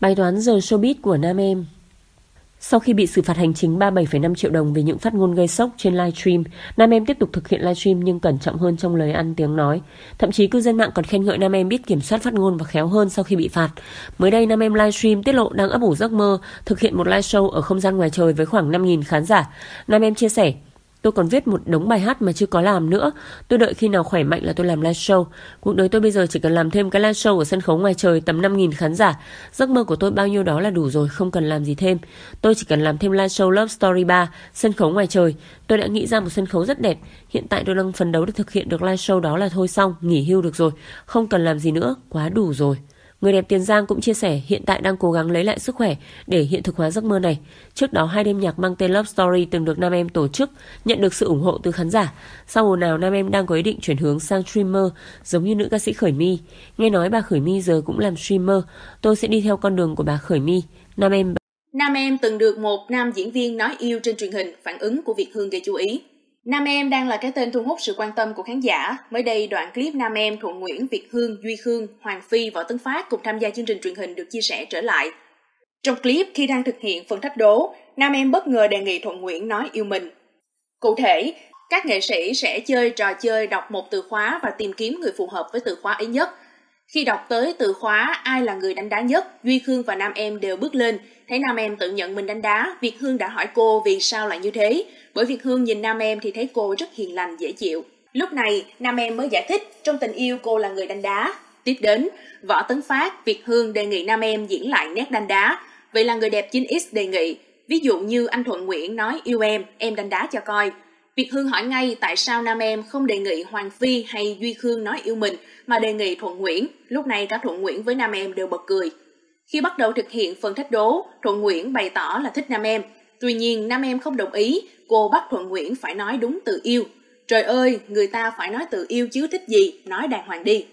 Bài toán giờ showbiz của Nam Em sau khi bị xử phạt hành chính 37,5 triệu đồng vì những phát ngôn gây sốc trên livestream, Nam Em tiếp tục thực hiện livestream nhưng cẩn trọng hơn trong lời ăn tiếng nói. Thậm chí cư dân mạng còn khen ngợi Nam Em biết kiểm soát phát ngôn và khéo hơn sau khi bị phạt. Mới đây Nam Em livestream tiết lộ đang ấp ủ giấc mơ thực hiện một live show ở không gian ngoài trời với khoảng 5.000 khán giả. Nam Em chia sẻ, Tôi còn viết một đống bài hát mà chưa có làm nữa. Tôi đợi khi nào khỏe mạnh là tôi làm live show. Cuộc đời tôi bây giờ chỉ cần làm thêm cái live show ở sân khấu ngoài trời tầm 5.000 khán giả. Giấc mơ của tôi bao nhiêu đó là đủ rồi, không cần làm gì thêm. Tôi chỉ cần làm thêm live show Love Story 3, sân khấu ngoài trời. Tôi đã nghĩ ra một sân khấu rất đẹp. Hiện tại tôi đang phấn đấu để thực hiện được live show đó là thôi xong, nghỉ hưu được rồi. Không cần làm gì nữa, quá đủ rồi. Người đẹp Tiền Giang cũng chia sẻ hiện tại đang cố gắng lấy lại sức khỏe để hiện thực hóa giấc mơ này. Trước đó hai đêm nhạc mang tên Love Story từng được nam em tổ chức, nhận được sự ủng hộ từ khán giả. Sau mùa nào nam em đang có ý định chuyển hướng sang streamer giống như nữ ca sĩ Khởi Mi. Nghe nói bà Khởi Mi giờ cũng làm streamer, tôi sẽ đi theo con đường của bà Khởi Mi. Nam em Nam em từng được một nam diễn viên nói yêu trên truyền hình, phản ứng của Việt Hương gây chú ý. Nam Em đang là cái tên thu hút sự quan tâm của khán giả. Mới đây, đoạn clip Nam Em Thuận Nguyễn, Việt Hương, Duy Khương, Hoàng Phi, Võ Tấn Phát cùng tham gia chương trình truyền hình được chia sẻ trở lại. Trong clip, khi đang thực hiện phần thách đố, Nam Em bất ngờ đề nghị Thuận Nguyễn nói yêu mình. Cụ thể, các nghệ sĩ sẽ chơi trò chơi đọc một từ khóa và tìm kiếm người phù hợp với từ khóa ấy nhất – khi đọc tới từ khóa ai là người đánh đá nhất, Duy Khương và Nam Em đều bước lên. Thấy Nam Em tự nhận mình đánh đá, Việt Hương đã hỏi cô vì sao lại như thế. Bởi Việt Hương nhìn Nam Em thì thấy cô rất hiền lành, dễ chịu. Lúc này, Nam Em mới giải thích trong tình yêu cô là người đánh đá. Tiếp đến, Võ Tấn Phát, Việt Hương đề nghị Nam Em diễn lại nét đánh đá. Vậy là người đẹp 9X đề nghị, ví dụ như anh Thuận Nguyễn nói yêu em, em đánh đá cho coi. Việt Hương hỏi ngay tại sao Nam Em không đề nghị Hoàng Phi hay Duy Khương nói yêu mình mà đề nghị Thuận Nguyễn. Lúc này cả Thuận Nguyễn với Nam Em đều bật cười. Khi bắt đầu thực hiện phần thách đố, Thuận Nguyễn bày tỏ là thích Nam Em. Tuy nhiên Nam Em không đồng ý, cô bắt Thuận Nguyễn phải nói đúng từ yêu. Trời ơi, người ta phải nói từ yêu chứ thích gì, nói đàng hoàng đi.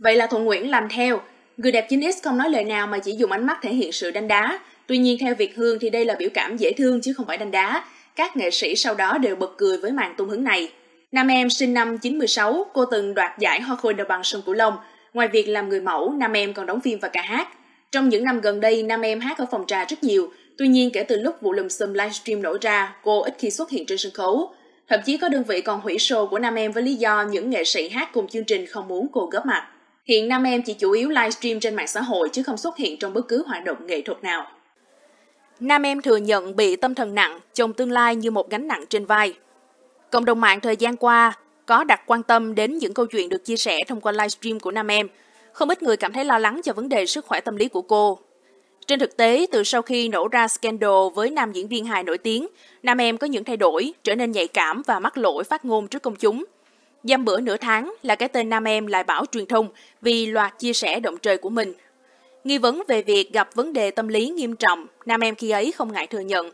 Vậy là Thuận Nguyễn làm theo. Người đẹp 9X không nói lời nào mà chỉ dùng ánh mắt thể hiện sự đánh đá. Tuy nhiên theo Việt Hương thì đây là biểu cảm dễ thương chứ không phải đánh đá các nghệ sĩ sau đó đều bật cười với màn tung hứng này. Nam em sinh năm 96, cô từng đoạt giải Hoa khôi đồng bằng sông Cửu Long. Ngoài việc làm người mẫu, Nam em còn đóng phim và cả hát. Trong những năm gần đây, Nam em hát ở phòng trà rất nhiều. Tuy nhiên, kể từ lúc vụ lùm xùm livestream nổ ra, cô ít khi xuất hiện trên sân khấu. Thậm chí có đơn vị còn hủy show của Nam em với lý do những nghệ sĩ hát cùng chương trình không muốn cô góp mặt. Hiện Nam em chỉ chủ yếu livestream trên mạng xã hội chứ không xuất hiện trong bất cứ hoạt động nghệ thuật nào. Nam em thừa nhận bị tâm thần nặng, chồng tương lai như một gánh nặng trên vai. Cộng đồng mạng thời gian qua có đặt quan tâm đến những câu chuyện được chia sẻ thông qua livestream của Nam em. Không ít người cảm thấy lo lắng cho vấn đề sức khỏe tâm lý của cô. Trên thực tế, từ sau khi nổ ra scandal với nam diễn viên hài nổi tiếng, Nam em có những thay đổi, trở nên nhạy cảm và mắc lỗi phát ngôn trước công chúng. Dăm bữa nửa tháng là cái tên Nam em lại bảo truyền thông vì loạt chia sẻ động trời của mình. Nghi vấn về việc gặp vấn đề tâm lý nghiêm trọng nam em khi ấy không ngại thừa nhận.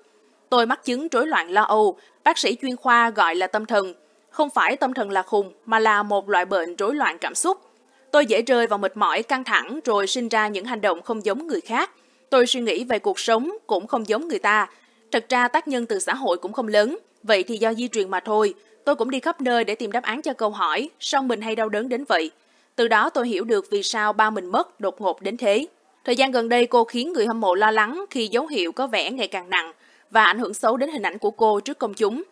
Tôi mắc chứng rối loạn lo âu, bác sĩ chuyên khoa gọi là tâm thần. Không phải tâm thần là khùng, mà là một loại bệnh rối loạn cảm xúc. Tôi dễ rơi vào mệt mỏi, căng thẳng rồi sinh ra những hành động không giống người khác. Tôi suy nghĩ về cuộc sống cũng không giống người ta. Thật ra tác nhân từ xã hội cũng không lớn, vậy thì do di truyền mà thôi. Tôi cũng đi khắp nơi để tìm đáp án cho câu hỏi, sao mình hay đau đớn đến vậy. Từ đó tôi hiểu được vì sao ba mình mất đột ngột đến thế. Thời gian gần đây cô khiến người hâm mộ lo lắng khi dấu hiệu có vẻ ngày càng nặng và ảnh hưởng xấu đến hình ảnh của cô trước công chúng.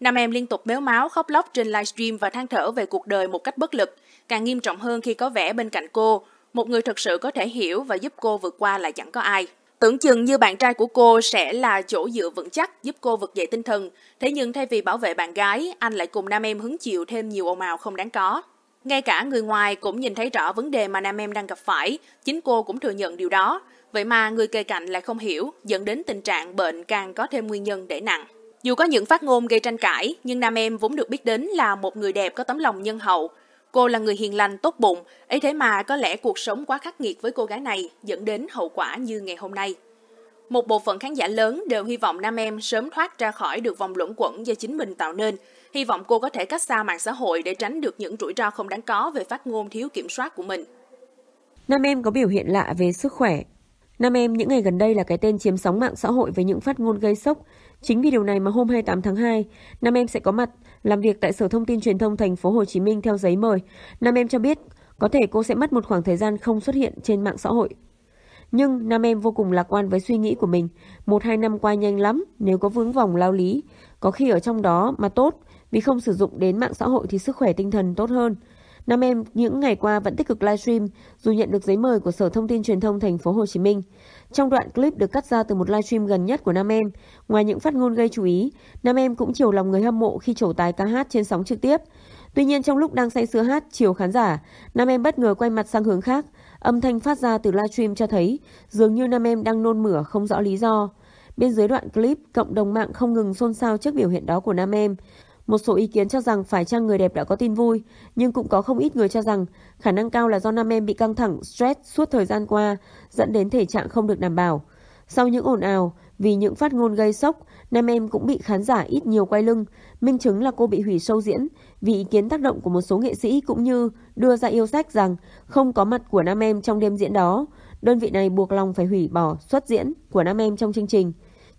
Nam em liên tục méo máu khóc lóc trên livestream và than thở về cuộc đời một cách bất lực, càng nghiêm trọng hơn khi có vẻ bên cạnh cô, một người thật sự có thể hiểu và giúp cô vượt qua lại chẳng có ai. Tưởng chừng như bạn trai của cô sẽ là chỗ dựa vững chắc giúp cô vực dậy tinh thần, thế nhưng thay vì bảo vệ bạn gái, anh lại cùng nam em hứng chịu thêm nhiều ồn ào không đáng có. Ngay cả người ngoài cũng nhìn thấy rõ vấn đề mà nam em đang gặp phải, chính cô cũng thừa nhận điều đó. Vậy mà người kề cạnh lại không hiểu, dẫn đến tình trạng bệnh càng có thêm nguyên nhân để nặng. Dù có những phát ngôn gây tranh cãi, nhưng nam em vốn được biết đến là một người đẹp có tấm lòng nhân hậu. Cô là người hiền lành, tốt bụng, ấy thế mà có lẽ cuộc sống quá khắc nghiệt với cô gái này dẫn đến hậu quả như ngày hôm nay. Một bộ phận khán giả lớn đều hy vọng nam em sớm thoát ra khỏi được vòng luẩn quẩn do chính mình tạo nên. Hy vọng cô có thể cách xa mạng xã hội để tránh được những rủi ro không đáng có về phát ngôn thiếu kiểm soát của mình. Nam em có biểu hiện lạ về sức khỏe. Nam em những ngày gần đây là cái tên chiếm sóng mạng xã hội với những phát ngôn gây sốc. Chính vì điều này mà hôm 28 tháng 2, Nam em sẽ có mặt làm việc tại Sở Thông tin Truyền thông thành phố Hồ Chí Minh theo giấy mời. Nam em cho biết có thể cô sẽ mất một khoảng thời gian không xuất hiện trên mạng xã hội nhưng nam em vô cùng lạc quan với suy nghĩ của mình. Một hai năm qua nhanh lắm, nếu có vướng vòng lao lý, có khi ở trong đó mà tốt, vì không sử dụng đến mạng xã hội thì sức khỏe tinh thần tốt hơn. Nam em những ngày qua vẫn tích cực livestream dù nhận được giấy mời của Sở Thông tin Truyền thông thành phố Hồ Chí Minh. Trong đoạn clip được cắt ra từ một livestream gần nhất của Nam em, ngoài những phát ngôn gây chú ý, Nam em cũng chiều lòng người hâm mộ khi trổ tài ca hát trên sóng trực tiếp. Tuy nhiên trong lúc đang say sưa hát chiều khán giả, Nam em bất ngờ quay mặt sang hướng khác, Âm thanh phát ra từ livestream cho thấy dường như nam em đang nôn mửa không rõ lý do. Bên dưới đoạn clip, cộng đồng mạng không ngừng xôn xao trước biểu hiện đó của nam em. Một số ý kiến cho rằng phải chăng người đẹp đã có tin vui, nhưng cũng có không ít người cho rằng khả năng cao là do nam em bị căng thẳng, stress suốt thời gian qua, dẫn đến thể trạng không được đảm bảo. Sau những ồn ào, vì những phát ngôn gây sốc, nam em cũng bị khán giả ít nhiều quay lưng, minh chứng là cô bị hủy sâu diễn vì ý kiến tác động của một số nghệ sĩ cũng như đưa ra yêu sách rằng không có mặt của nam em trong đêm diễn đó. Đơn vị này buộc lòng phải hủy bỏ xuất diễn của nam em trong chương trình.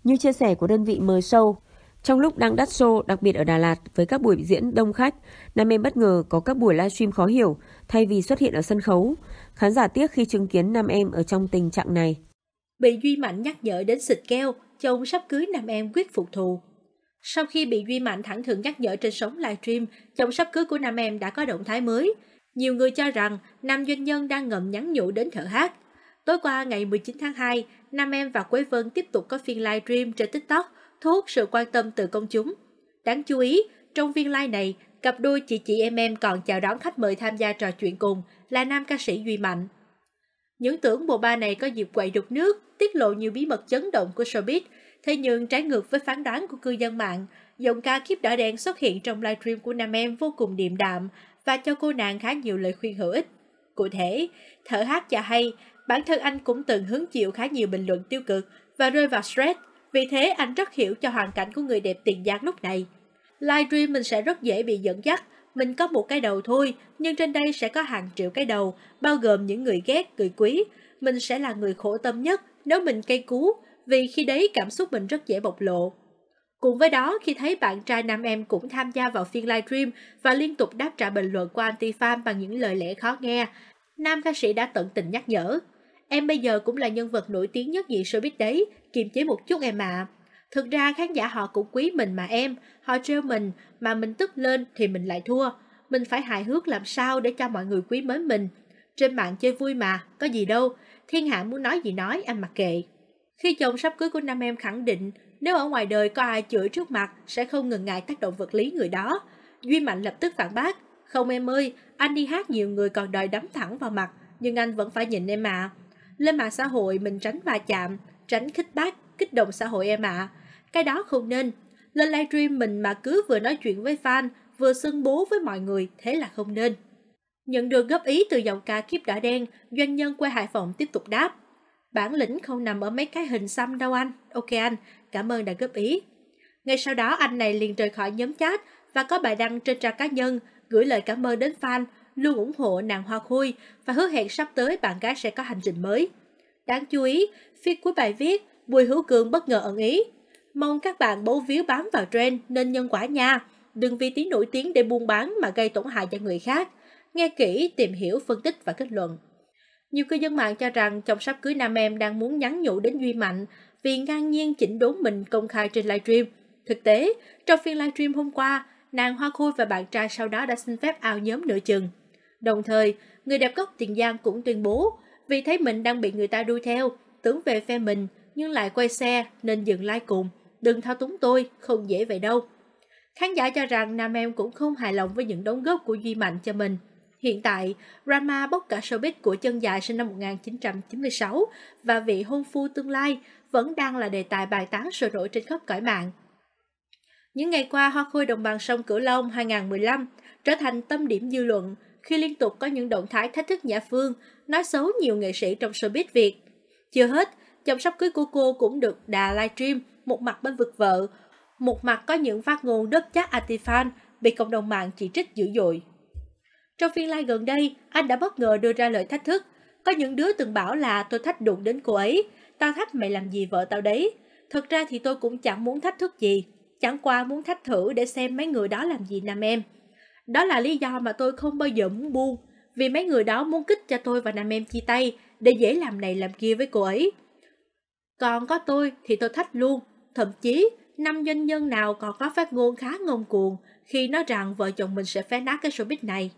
Như chia sẻ của đơn vị mời show, trong lúc đang đắt show, đặc biệt ở Đà Lạt với các buổi diễn đông khách, nam em bất ngờ có các buổi livestream khó hiểu thay vì xuất hiện ở sân khấu. Khán giả tiếc khi chứng kiến nam em ở trong tình trạng này. Bị Duy Mạnh nhắc nhở đến xịt keo, chồng sắp cưới nam em quyết phục thù. Sau khi bị Duy Mạnh thẳng thừng nhắc nhở trên sóng livestream, chồng sắp cưới của nam em đã có động thái mới. Nhiều người cho rằng nam doanh nhân đang ngậm nhắn nhủ đến thợ hát. Tối qua ngày 19 tháng 2, nam em và Quế Vân tiếp tục có phiên livestream trên TikTok, thu hút sự quan tâm từ công chúng. Đáng chú ý, trong phiên live này, cặp đôi chị chị em em còn chào đón khách mời tham gia trò chuyện cùng là nam ca sĩ Duy Mạnh. Những tưởng bộ ba này có dịp quậy đục nước, tiết lộ nhiều bí mật chấn động của showbiz, thế nhưng trái ngược với phán đoán của cư dân mạng, giọng ca kiếp đỏ đen xuất hiện trong livestream của nam em vô cùng điềm đạm và cho cô nàng khá nhiều lời khuyên hữu ích. Cụ thể, thở hát chả hay, bản thân anh cũng từng hứng chịu khá nhiều bình luận tiêu cực và rơi vào stress, vì thế anh rất hiểu cho hoàn cảnh của người đẹp tiền giang lúc này. Livestream mình sẽ rất dễ bị dẫn dắt, mình có một cái đầu thôi, nhưng trên đây sẽ có hàng triệu cái đầu, bao gồm những người ghét, người quý. Mình sẽ là người khổ tâm nhất nếu mình cây cú, vì khi đấy cảm xúc mình rất dễ bộc lộ. Cùng với đó, khi thấy bạn trai nam em cũng tham gia vào phiên livestream và liên tục đáp trả bình luận của anti-fan bằng những lời lẽ khó nghe, nam ca sĩ đã tận tình nhắc nhở. Em bây giờ cũng là nhân vật nổi tiếng nhất nhị showbiz đấy, kiềm chế một chút em ạ. À. Thực ra khán giả họ cũng quý mình mà em, họ trêu mình mà mình tức lên thì mình lại thua. Mình phải hài hước làm sao để cho mọi người quý mến mình. Trên mạng chơi vui mà, có gì đâu, thiên hạ muốn nói gì nói anh mặc kệ. Khi chồng sắp cưới của nam em khẳng định nếu ở ngoài đời có ai chửi trước mặt sẽ không ngừng ngại tác động vật lý người đó. Duy Mạnh lập tức phản bác. Không em ơi, anh đi hát nhiều người còn đòi đấm thẳng vào mặt, nhưng anh vẫn phải nhìn em ạ. À. Lên mạng xã hội mình tránh va chạm, tránh khích bác, kích động xã hội em ạ. À cái đó không nên. Lên livestream mình mà cứ vừa nói chuyện với fan, vừa xưng bố với mọi người, thế là không nên. Nhận được góp ý từ giọng ca kiếp đỏ đen, doanh nhân quê Hải Phòng tiếp tục đáp. Bản lĩnh không nằm ở mấy cái hình xăm đâu anh. Ok anh, cảm ơn đã góp ý. Ngay sau đó anh này liền rời khỏi nhóm chat và có bài đăng trên trang cá nhân gửi lời cảm ơn đến fan luôn ủng hộ nàng hoa khôi và hứa hẹn sắp tới bạn gái sẽ có hành trình mới. Đáng chú ý, phía cuối bài viết, Bùi Hữu Cường bất ngờ ẩn ý Mong các bạn bấu víu bám vào trend nên nhân quả nha. Đừng vì tiếng nổi tiếng để buôn bán mà gây tổn hại cho người khác. Nghe kỹ, tìm hiểu, phân tích và kết luận. Nhiều cư dân mạng cho rằng trong sắp cưới nam em đang muốn nhắn nhủ đến Duy Mạnh vì ngang nhiên chỉnh đốn mình công khai trên livestream. Thực tế, trong phiên livestream hôm qua, nàng Hoa Khôi và bạn trai sau đó đã xin phép ao nhóm nửa chừng. Đồng thời, người đẹp gốc Tiền Giang cũng tuyên bố vì thấy mình đang bị người ta đuổi theo, tưởng về phe mình nhưng lại quay xe nên dừng lái like cùng đừng thao túng tôi, không dễ vậy đâu. Khán giả cho rằng Nam Em cũng không hài lòng với những đóng góp của Duy Mạnh cho mình. Hiện tại, Rama bóc cả showbiz của chân dài sinh năm 1996 và vị hôn phu tương lai vẫn đang là đề tài bàn tán sôi nổi trên khắp cõi mạng. Những ngày qua, Hoa Khôi Đồng bằng sông Cửu Long 2015 trở thành tâm điểm dư luận khi liên tục có những động thái thách thức Nhã Phương, nói xấu nhiều nghệ sĩ trong showbiz Việt. Chưa hết, chồng sắp cưới của cô cũng được đà livestream một mặt bên vực vợ, một mặt có những phát ngôn đất chát Atifan bị cộng đồng mạng chỉ trích dữ dội. Trong phiên live gần đây, anh đã bất ngờ đưa ra lời thách thức. Có những đứa từng bảo là tôi thách đụng đến cô ấy, tao thách mày làm gì vợ tao đấy. Thật ra thì tôi cũng chẳng muốn thách thức gì, chẳng qua muốn thách thử để xem mấy người đó làm gì nam em. Đó là lý do mà tôi không bao giờ muốn buông, vì mấy người đó muốn kích cho tôi và nam em chia tay để dễ làm này làm kia với cô ấy. Còn có tôi thì tôi thách luôn, Thậm chí, năm doanh nhân nào còn có phát ngôn khá ngông cuồng khi nói rằng vợ chồng mình sẽ phá nát cái showbiz này.